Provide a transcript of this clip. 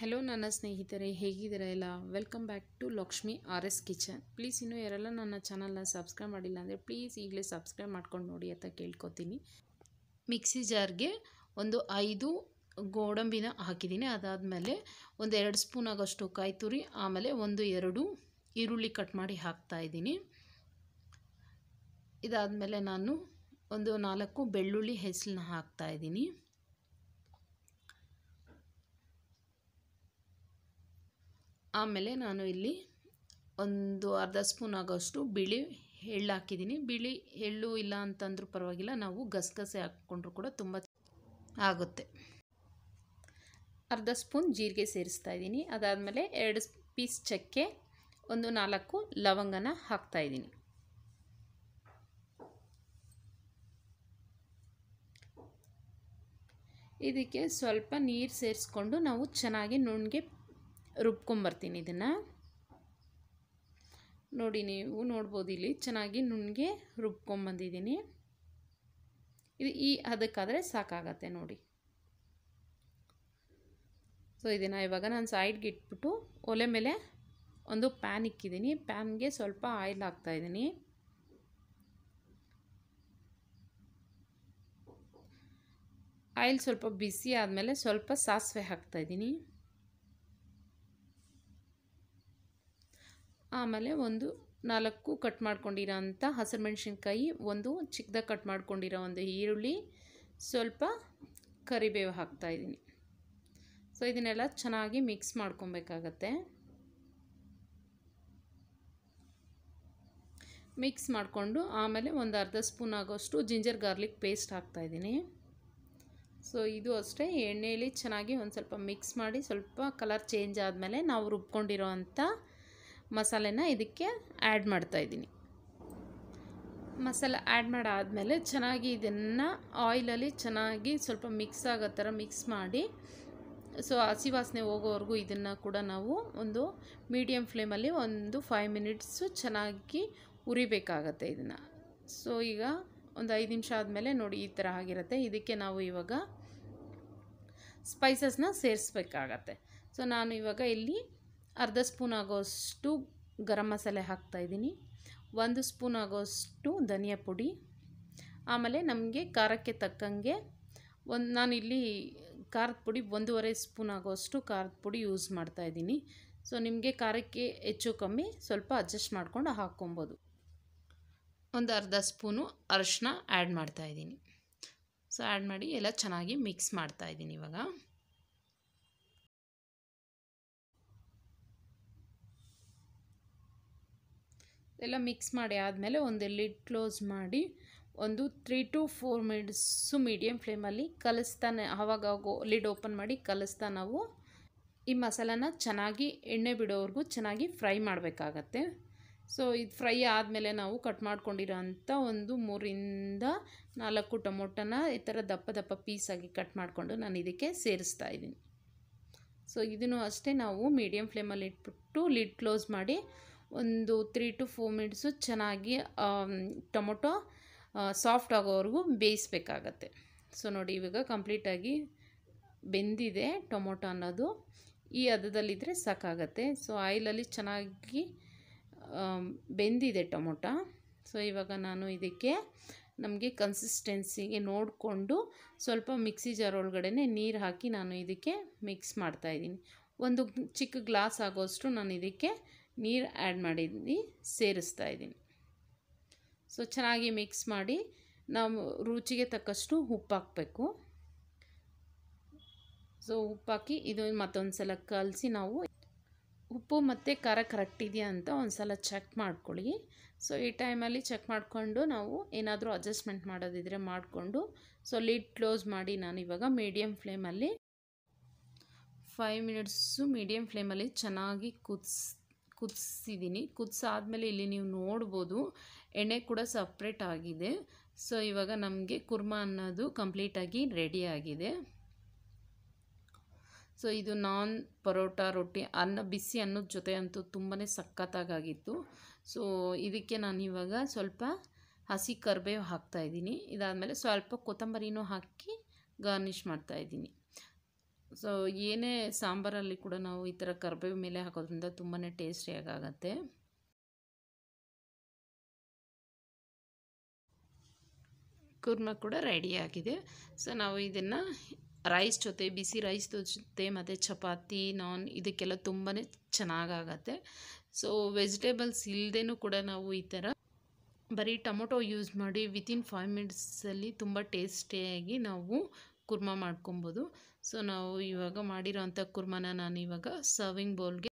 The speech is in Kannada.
ಹಲೋ ನನ್ನ ಸ್ನೇಹಿತರೆ ಹೇಗಿದ್ದೀರಾ ಎಲ್ಲ welcome back to Lakshmi R S kitchen please ಇನ್ನೂ ಯಾರೆಲ್ಲ ನನ್ನ ಚಾನಲ್ನ ಸಬ್ಸ್ಕ್ರೈಬ್ ಮಾಡಿಲ್ಲ ಅಂದರೆ ಪ್ಲೀಸ್ ಈಗಲೇ ಸಬ್ಸ್ಕ್ರೈಬ್ ಮಾಡ್ಕೊಂಡು ನೋಡಿ ಅಂತ ಕೇಳ್ಕೊತೀನಿ ಮಿಕ್ಸಿ ಜಾರ್ಗೆ ಒಂದು ಐದು ಗೋಡಂಬಿನ ಹಾಕಿದ್ದೀನಿ ಅದಾದಮೇಲೆ ಒಂದು ಎರಡು ಸ್ಪೂನ್ ಆಗೋಷ್ಟು ಕಾಯಿ ತುರಿ ಆಮೇಲೆ ಒಂದು ಎರಡು ಈರುಳ್ಳಿ ಕಟ್ ಮಾಡಿ ಹಾಕ್ತಾಯಿದ್ದೀನಿ ಇದಾದಮೇಲೆ ನಾನು ಒಂದು ನಾಲ್ಕು ಬೆಳ್ಳುಳ್ಳಿ ಹಾಕ್ತಾ ಹಾಕ್ತಾಯಿದ್ದೀನಿ ಆಮೇಲೆ ನಾನು ಇಲ್ಲಿ ಒಂದು ಅರ್ಧ ಸ್ಪೂನ್ ಆಗೋಷ್ಟು ಬಿಳಿ ಎಳ್ಳು ಹಾಕಿದ್ದೀನಿ ಬಿಳಿ ಎಳ್ಳು ಇಲ್ಲ ಅಂತಂದರೂ ಪರವಾಗಿಲ್ಲ ನಾವು ಗಸಗಸೆ ಹಾಕ್ಕೊಂಡ್ರು ಕೂಡ ತುಂಬ ಆಗುತ್ತೆ ಅರ್ಧ ಸ್ಪೂನ್ ಜೀರಿಗೆ ಸೇರಿಸ್ತಾ ಇದ್ದೀನಿ ಅದಾದಮೇಲೆ ಎರಡು ಪೀಸ್ ಚಕ್ಕೆ ಒಂದು ನಾಲ್ಕು ಲವಂಗನ ಹಾಕ್ತಾಯಿದ್ದೀನಿ ಇದಕ್ಕೆ ಸ್ವಲ್ಪ ನೀರು ಸೇರಿಸ್ಕೊಂಡು ನಾವು ಚೆನ್ನಾಗಿ ನುಣ್ಣಗೆ ರುಬ್ಕೊಂಬರ್ತೀನಿ ಇದನ್ನು ನೋಡಿ ನೀವು ನೋಡ್ಬೋದು ಇಲ್ಲಿ ಚೆನ್ನಾಗಿ ನುಣ್ಣಗೆ ರುಬ್ಕೊಂಬಂದಿದ್ದೀನಿ ಇದು ಈ ಅದಕ್ಕಾದರೆ ಸಾಕಾಗತ್ತೆ ನೋಡಿ ಸೊ ಇದನ್ನು ಇವಾಗ ನಾನು ಸೈಡ್ಗೆ ಇಟ್ಬಿಟ್ಟು ಒಲೆ ಮೇಲೆ ಒಂದು ಪ್ಯಾನ್ ಇಕ್ಕಿದ್ದೀನಿ ಪ್ಯಾನ್ಗೆ ಸ್ವಲ್ಪ ಆಯಿಲ್ ಹಾಕ್ತಾಯಿದ್ದೀನಿ ಆಯಿಲ್ ಸ್ವಲ್ಪ ಬಿಸಿ ಆದಮೇಲೆ ಸ್ವಲ್ಪ ಸಾಸಿವೆ ಹಾಕ್ತಾಯಿದ್ದೀನಿ ಆಮೇಲೆ ಒಂದು ನಾಲ್ಕು ಕಟ್ ಮಾಡ್ಕೊಂಡಿರೋ ಅಂಥ ಮೆಣಸಿನ್ಕಾಯಿ ಒಂದು ಚಿಕ್ಕದಾಗಿ ಕಟ್ ಮಾಡ್ಕೊಂಡಿರೋ ಒಂದು ಈರುಳ್ಳಿ ಸ್ವಲ್ಪ ಕರಿಬೇವು ಹಾಕ್ತಾಯಿದ್ದೀನಿ ಸೊ ಇದನ್ನೆಲ್ಲ ಚೆನ್ನಾಗಿ ಮಿಕ್ಸ್ ಮಾಡ್ಕೊಬೇಕಾಗತ್ತೆ ಮಿಕ್ಸ್ ಮಾಡಿಕೊಂಡು ಆಮೇಲೆ ಒಂದು ಅರ್ಧ ಸ್ಪೂನ್ ಆಗೋಷ್ಟು ಜಿಂಜರ್ ಗಾರ್ಲಿಕ್ ಪೇಸ್ಟ್ ಹಾಕ್ತಾಯಿದ್ದೀನಿ ಸೊ ಇದು ಅಷ್ಟೇ ಎಣ್ಣೆಯಲ್ಲಿ ಚೆನ್ನಾಗಿ ಒಂದು ಸ್ವಲ್ಪ ಮಿಕ್ಸ್ ಮಾಡಿ ಸ್ವಲ್ಪ ಕಲರ್ ಚೇಂಜ್ ಆದಮೇಲೆ ನಾವು ರುಬ್ಕೊಂಡಿರೋ ಅಂಥ ಮಸಾಲೆನ ಇದಕ್ಕೆ ಆ್ಯಡ್ ಮಾಡ್ತಾಯಿದ್ದೀನಿ ಮಸಾಲೆ ಆ್ಯಡ್ ಮಾಡಾದಮೇಲೆ ಚೆನ್ನಾಗಿ ಇದನ್ನು ಆಯಿಲಲ್ಲಿ ಚೆನ್ನಾಗಿ ಸ್ವಲ್ಪ ಮಿಕ್ಸ್ ಆಗೋ ಥರ ಮಿಕ್ಸ್ ಮಾಡಿ ಸೊ ಹಸಿ ವಾಸನೆ ಹೋಗೋವರೆಗೂ ಇದನ್ನು ಕೂಡ ನಾವು ಒಂದು ಮೀಡಿಯಮ್ ಫ್ಲೇಮಲ್ಲಿ ಒಂದು ಫೈವ್ ಮಿನಿಟ್ಸು ಚೆನ್ನಾಗಿ ಉರಿಬೇಕಾಗತ್ತೆ ಇದನ್ನು ಸೊ ಈಗ ಒಂದು ಐದು ನಿಮಿಷ ಆದಮೇಲೆ ನೋಡಿ ಈ ಥರ ಆಗಿರುತ್ತೆ ಇದಕ್ಕೆ ನಾವು ಇವಾಗ ಸ್ಪೈಸಸ್ನ ಸೇರಿಸ್ಬೇಕಾಗತ್ತೆ ಸೊ ನಾನು ಇವಾಗ ಇಲ್ಲಿ ಅರ್ಧ ಸ್ಪೂನ್ ಆಗೋಷ್ಟು ಗರಂ ಮಸಾಲೆ ಹಾಕ್ತಾಯಿದ್ದೀನಿ ಒಂದು ಸ್ಪೂನ್ ಆಗೋಷ್ಟು ಧನಿಯಾ ಪುಡಿ ಆಮೇಲೆ ನಮಗೆ ಖಾರಕ್ಕೆ ತಕ್ಕಂಗೆ ಒಂದು ನಾನಿಲ್ಲಿ ಖಾರದ ಪುಡಿ ಒಂದೂವರೆ ಸ್ಪೂನ್ ಆಗೋಷ್ಟು ಖಾರದ ಪುಡಿ ಯೂಸ್ ಮಾಡ್ತಾಯಿದ್ದೀನಿ ಸೊ ನಿಮಗೆ ಖಾರಕ್ಕೆ ಹೆಚ್ಚು ಕಮ್ಮಿ ಸ್ವಲ್ಪ ಅಡ್ಜಸ್ಟ್ ಮಾಡಿಕೊಂಡು ಹಾಕ್ಕೊಬೋದು ಒಂದು ಅರ್ಧ ಸ್ಪೂನು ಅರಶಿನ ಆ್ಯಡ್ ಮಾಡ್ತಾಯಿದ್ದೀನಿ ಸೊ ಆ್ಯಡ್ ಮಾಡಿ ಎಲ್ಲ ಚೆನ್ನಾಗಿ ಮಿಕ್ಸ್ ಮಾಡ್ತಾಯಿದ್ದೀನಿ ಇವಾಗ ಎಲ್ಲ ಮಿಕ್ಸ್ ಮಾಡಿ ಆದಮೇಲೆ ಒಂದು ಲಿಡ್ ಕ್ಲೋಸ್ ಮಾಡಿ ಒಂದು three to four minutes medium ಫ್ಲೇಮಲ್ಲಿ ಕಲಿಸ್ತಾನೆ ಆವಾಗ ಲಿಡ್ ಓಪನ್ ಮಾಡಿ ಕಲಿಸ್ತಾ ನಾವು ಈ ಮಸಾಲಾನ ಚೆನ್ನಾಗಿ ಎಣ್ಣೆ ಬಿಡೋವರೆಗೂ ಚೆನ್ನಾಗಿ ಫ್ರೈ ಮಾಡಬೇಕಾಗತ್ತೆ ಸೊ ಇದು ಫ್ರೈ ಆದಮೇಲೆ ನಾವು ಕಟ್ ಮಾಡ್ಕೊಂಡಿರೋ ಒಂದು ಮೂರಿಂದ ನಾಲ್ಕು ಟೊಮೊಟೊನ ಈ ಥರ ದಪ್ಪ ದಪ್ಪ ಪೀಸಾಗಿ ಕಟ್ ಮಾಡಿಕೊಂಡು ನಾನು ಇದಕ್ಕೆ ಸೇರಿಸ್ತಾ ಇದ್ದೀನಿ ಸೊ ಇದನ್ನು ಅಷ್ಟೇ ನಾವು ಮೀಡಿಯಮ್ ಫ್ಲೇಮಲ್ಲಿ ಇಟ್ಬಿಟ್ಟು ಲಿಡ್ ಕ್ಲೋಸ್ ಮಾಡಿ ಒಂದು ತ್ರೀ ಟು ಫೋರ್ ಮಿನಿಟ್ಸು ಚೆನ್ನಾಗಿ ಟೊಮೊಟೊ ಸಾಫ್ಟ್ ಆಗೋವರೆಗೂ ಬೇಯಿಸ್ಬೇಕಾಗತ್ತೆ ಸೊ ನೋಡಿ ಇವಾಗ ಕಂಪ್ಲೀಟಾಗಿ ಬೆಂದಿದೆ ಟೊಮೊಟೊ ಅನ್ನೋದು ಈ ಹದದಲ್ಲಿದ್ದರೆ ಸಾಕಾಗತ್ತೆ ಸೊ ಆಯಿಲಲ್ಲಿ ಚೆನ್ನಾಗಿ ಬೆಂದಿದೆ ಟೊಮೊಟೊ ಸೊ ಇವಾಗ ನಾನು ಇದಕ್ಕೆ ನಮಗೆ ಕನ್ಸಿಸ್ಟೆನ್ಸಿಗೆ ನೋಡಿಕೊಂಡು ಸ್ವಲ್ಪ ಮಿಕ್ಸಿ ಜಾರ್ ಒಳಗಡೆ ನೀರು ಹಾಕಿ ನಾನು ಇದಕ್ಕೆ ಮಿಕ್ಸ್ ಮಾಡ್ತಾಯಿದ್ದೀನಿ ಒಂದು ಚಿಕ್ಕ ಗ್ಲಾಸ್ ಆಗೋಷ್ಟು ನಾನು ಇದಕ್ಕೆ ನೀರು ಆ್ಯಡ್ ಮಾಡಿದ್ದೀನಿ ಸೇರಿಸ್ತಾ ಇದ್ದೀನಿ ಸೊ ಚೆನ್ನಾಗಿ ಮಿಕ್ಸ್ ಮಾಡಿ ನಾವು ರುಚಿಗೆ ತಕ್ಕಷ್ಟು ಉಪ್ಪು ಹಾಕಬೇಕು ಸೊ ಉಪ್ಪಾಕಿ ಇದು ಮತ್ತೊಂದು ಸಲ ಕಲಸಿ ನಾವು ಉಪ್ಪು ಮತ್ತು ಖಾರ ಕರೆಕ್ಟ್ ಇದೆಯಾ ಅಂತ ಒಂದು ಸಲ ಚೆಕ್ ಮಾಡ್ಕೊಳ್ಳಿ ಸೊ ಈ ಟೈಮಲ್ಲಿ ಚೆಕ್ ಮಾಡಿಕೊಂಡು ನಾವು ಏನಾದರೂ ಅಡ್ಜಸ್ಟ್ಮೆಂಟ್ ಮಾಡೋದಿದ್ರೆ ಮಾಡಿಕೊಂಡು ಸೊ ಲಿಡ್ ಕ್ಲೋಸ್ ಮಾಡಿ ನಾನು ಇವಾಗ ಮೀಡಿಯಮ್ ಫ್ಲೇಮಲ್ಲಿ ಫೈವ್ ಮಿನಿಟ್ಸು ಮೀಡಿಯಮ್ ಫ್ಲೇಮಲ್ಲಿ ಚೆನ್ನಾಗಿ ಕುದಿಸ್ ಕುದಿಸಿದ್ದೀನಿ ಕುದಿಸಾದ್ಮೇಲೆ ಇಲ್ಲಿ ನೀವು ನೋಡ್ಬೋದು ಎಣ್ಣೆ ಕೂಡ ಸಪ್ರೇಟ್ ಆಗಿದೆ ಸೊ ಇವಾಗ ನಮಗೆ ಕುರ್ಮಾ ಅನ್ನೋದು ಕಂಪ್ಲೀಟಾಗಿ ರೆಡಿ ಆಗಿದೆ ಸೊ ಇದು ನಾನ್ ಪರೋಟ ರೊಟ್ಟಿ ಅನ್ನ ಬಿಸಿ ಅನ್ನದ ಜೊತೆ ಅಂತೂ ತುಂಬಾ ಸಖತ್ತಾಗಿತ್ತು ಸೊ ಇದಕ್ಕೆ ನಾನು ಇವಾಗ ಸ್ವಲ್ಪ ಹಸಿ ಕರ್ಬೇವು ಹಾಕ್ತಾಯಿದ್ದೀನಿ ಇದಾದಮೇಲೆ ಸ್ವಲ್ಪ ಕೊತ್ತಂಬರಿನೂ ಹಾಕಿ ಗಾರ್ನಿಷ್ ಮಾಡ್ತಾಯಿದ್ದೀನಿ ಸೊ ಏನೇ ಸಾಂಬಾರಲ್ಲಿ ಕೂಡ ನಾವು ಈ ಥರ ಕರ್ಬೇವು ಮೇಲೆ ಹಾಕೋದ್ರಿಂದ ತುಂಬಾ ಟೇಸ್ಟಿಯಾಗಿ ಆಗುತ್ತೆ ಕುರ್ಮ ಕೂಡ ರೆಡಿಯಾಗಿದೆ ಸೊ ನಾವು ಇದನ್ನು ರೈಸ್ ಜೊತೆ ಬಿಸಿ ರೈಸ್ ಜೊತೆ ಮತ್ತು ಚಪಾತಿ ನಾನ್ ಇದಕ್ಕೆಲ್ಲ ತುಂಬಾ ಚೆನ್ನಾಗಾಗತ್ತೆ ಸೊ ವೆಜಿಟೇಬಲ್ಸ್ ಇಲ್ಲದೇನೂ ಕೂಡ ನಾವು ಈ ಥರ ಬರೀ ಟೊಮೊಟೊ ಯೂಸ್ ಮಾಡಿ ವಿತಿನ್ ಫೈವ್ ಮಿನಿಟ್ಸಲ್ಲಿ ತುಂಬ ಟೇಸ್ಟಿಯಾಗಿ ನಾವು ಕುರ್ಮ ಮಾಡ್ಕೊಬೋದು ಸೊ ನಾವು ಇವಾಗ ಮಾಡಿರೋ ಅಂಥ ಕುರ್ಮನ ನಾನು ಇವಾಗ ಸರ್ವಿಂಗ್ ಬೌಲ್ಗೆ